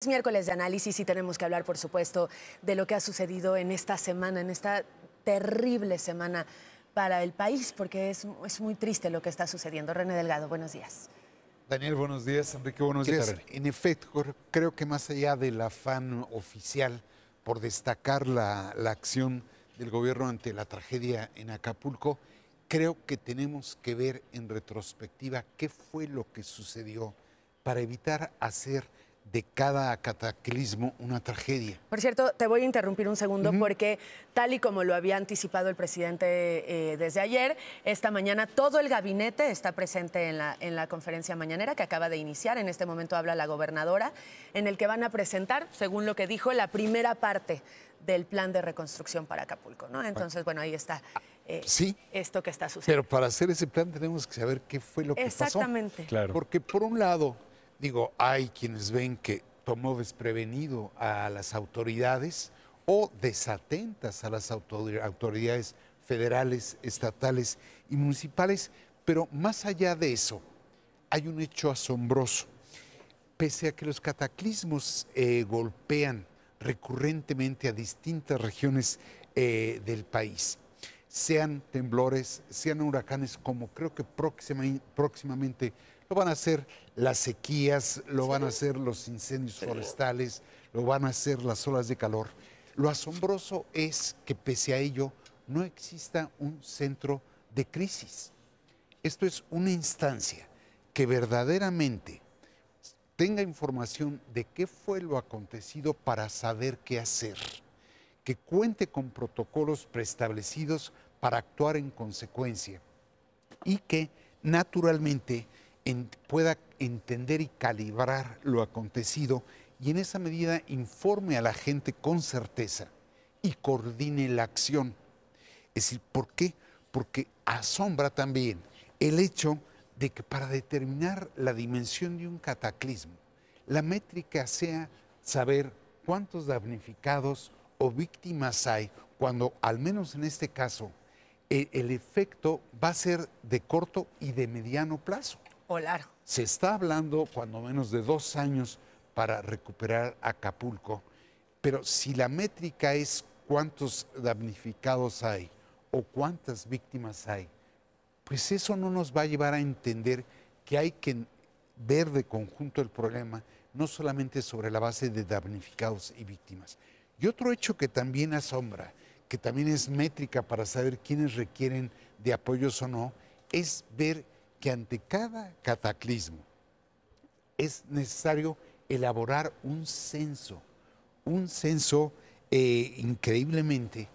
Es miércoles de análisis y tenemos que hablar, por supuesto, de lo que ha sucedido en esta semana, en esta terrible semana para el país, porque es, muy triste lo que está sucediendo. René Delgado, buenos días. Daniel, buenos días. Enrique, buenos días. en efecto, creo que más allá del afán oficial por destacar la, la acción del gobierno ante la tragedia en Acapulco, creo que tenemos que ver en retrospectiva qué fue lo que sucedió para evitar hacer de cada cataclismo una tragedia. Por cierto, te voy a interrumpir un segundo porque tal y como lo había anticipado el presidente eh, desde ayer, esta mañana todo el gabinete está presente en la, en la conferencia mañanera que acaba de iniciar. En este momento habla la gobernadora, en el que van a presentar, según lo que dijo, la primera parte del plan de reconstrucción para Acapulco. ¿no? Entonces, bueno, ahí está. Eh, ah, sí, esto que está sucediendo. Pero para hacer ese plan tenemos que saber qué fue lo que pasó. Exactamente. Porque por un lado digo, hay quienes ven que tomó desprevenido a las autoridades o desatentas a las autoridades federales, estatales y municipales, pero más allá de eso, hay un hecho asombroso. Pese a que los cataclismos eh, golpean recurrentemente a distintas regiones eh, del país, sean temblores, sean huracanes, como creo que próximamente lo van a hacer las sequías, lo van a hacer los incendios forestales, lo van a hacer las olas de calor. Lo asombroso es que pese a ello no exista un centro de crisis. Esto es una instancia que verdaderamente tenga información de qué fue lo acontecido para saber qué hacer, que cuente con protocolos preestablecidos para actuar en consecuencia y que naturalmente pueda entender y calibrar lo acontecido y en esa medida informe a la gente con certeza y coordine la acción. Es decir, ¿por qué? Porque asombra también el hecho de que para determinar la dimensión de un cataclismo, la métrica sea saber cuántos damnificados o víctimas hay, cuando al menos en este caso e, el efecto va a ser de corto y de mediano plazo. Se está hablando cuando menos de dos años para recuperar Acapulco, pero si la métrica es cuántos damnificados hay o cuántas víctimas hay, pues eso no nos va a llevar a entender que hay que ver de conjunto el problema, no solamente sobre la base de damnificados y víctimas. Y otro hecho que también asombra, que también es métrica para saber quiénes requieren de apoyos o no, es ver que ante cada cataclismo es necesario elaborar un censo, un censo eh, increíblemente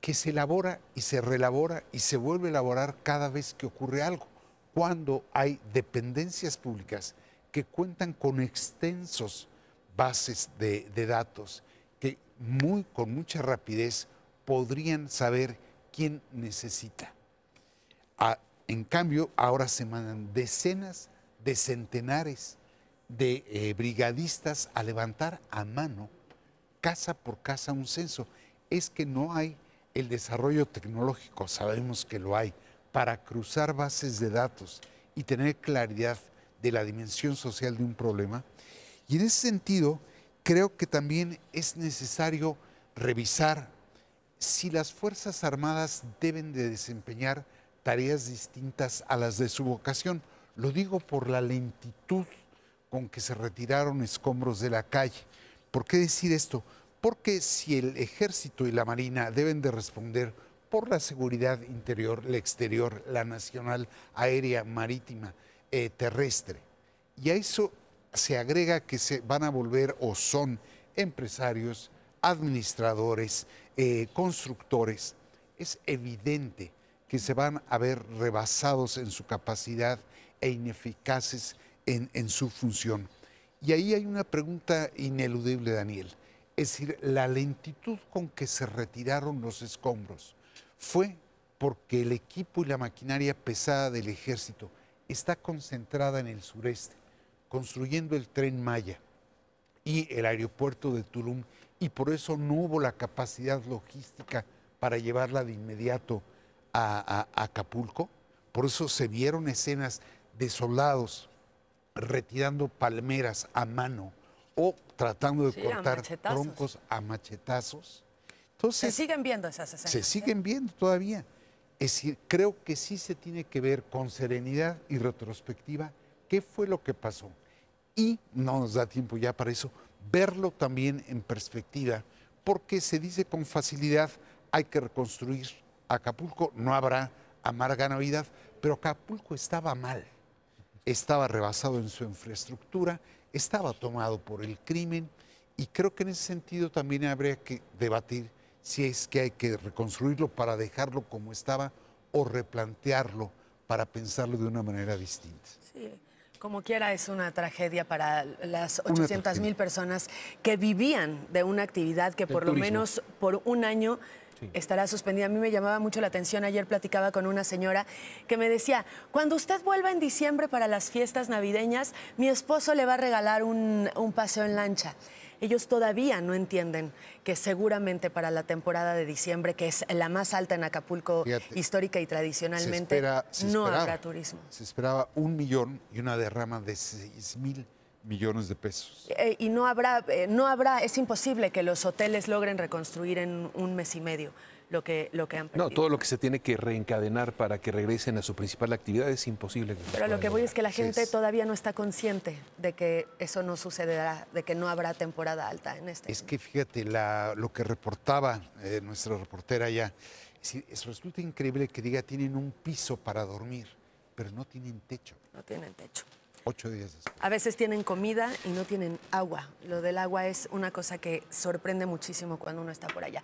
que se elabora y se relabora y se vuelve a elaborar cada vez que ocurre algo, cuando hay dependencias públicas que cuentan con extensos bases de, datos que muy, con mucha rapidez podrían saber quién necesita. Ah, en cambio, ahora se mandan decenas de centenares de eh, brigadistas a levantar a mano, casa por casa, un censo. Es que no hay el desarrollo tecnológico, sabemos que lo hay, para cruzar bases de datos y tener claridad de la dimensión social de un problema. Y en ese sentido, creo que también es necesario revisar si las Fuerzas Armadas deben de desempeñar tareas distintas a las de su vocación. Lo digo por la lentitud con que se retiraron escombros de la calle. ¿Por qué decir esto? Porque si el ejército y la marina deben de responder por la seguridad interior, la exterior, la nacional, aérea, marítima, eh, terrestre, y a eso se agrega que se van a volver o son empresarios, administradores, eh, constructores, es evidente que se van a ver rebasados en su capacidad e ineficaces en, en su función. Y ahí hay una pregunta ineludible, Daniel. Es decir, la lentitud con que se retiraron los escombros fue porque el equipo y la maquinaria pesada del ejército está concentrada en el sureste, construyendo el tren Maya y el aeropuerto de Tulum, y por eso no hubo la capacidad logística para llevarla de inmediato a, Acapulco. Por eso se vieron escenas de soldados retirando palmeras a mano o tratando de cortar troncos a machetazos. Entonces, se siguen viendo esas escenas. Se ¿eh? siguen viendo todavía. Es decir, creo que sí se tiene que ver con serenidad y retrospectiva qué fue lo que pasó. Y no nos da tiempo ya para eso, verlo también en perspectiva, porque se dice con facilidad hay que reconstruir, Acapulco no habrá amarga Navidad, pero Acapulco estaba mal, estaba rebasado en su infraestructura, estaba tomado por el crimen y creo que en ese sentido también habría que debatir si es que hay que reconstruirlo para dejarlo como estaba o replantearlo para pensarlo de una manera distinta. Sí. Como quiera, es una tragedia para las 800 mil personas que vivían de una actividad que por lo menos por un año estará suspendida. A mí me llamaba mucho la atención, ayer platicaba con una señora que me decía, cuando usted vuelva en diciembre para las fiestas navideñas, mi esposo le va a regalar un, paseo en lancha ellos todavía no entienden que seguramente para la temporada de diciembre, que es la más alta en Acapulco histórica y tradicionalmente, no habrá turismo. Se esperaba un millón y una derrama de seis mil millones de pesos. Eh, y no habrá, eh, no habrá, es imposible que los hoteles logren reconstruir en un mes y medio lo que, lo que han perdido. No, todo lo que se tiene que reencadenar para que regresen a su principal actividad es imposible. Pero lo que voy es que la gente todavía no está consciente de que eso no sucederá, de que no habrá temporada alta en este. Es que fíjate, lo que reportaba eh, nuestra reportera ya, resulta increíble que diga tienen un piso para dormir pero no tienen techo. No tienen techo. Ocho días A veces tienen comida y no tienen agua. Lo del agua es una cosa que sorprende muchísimo cuando uno está por allá.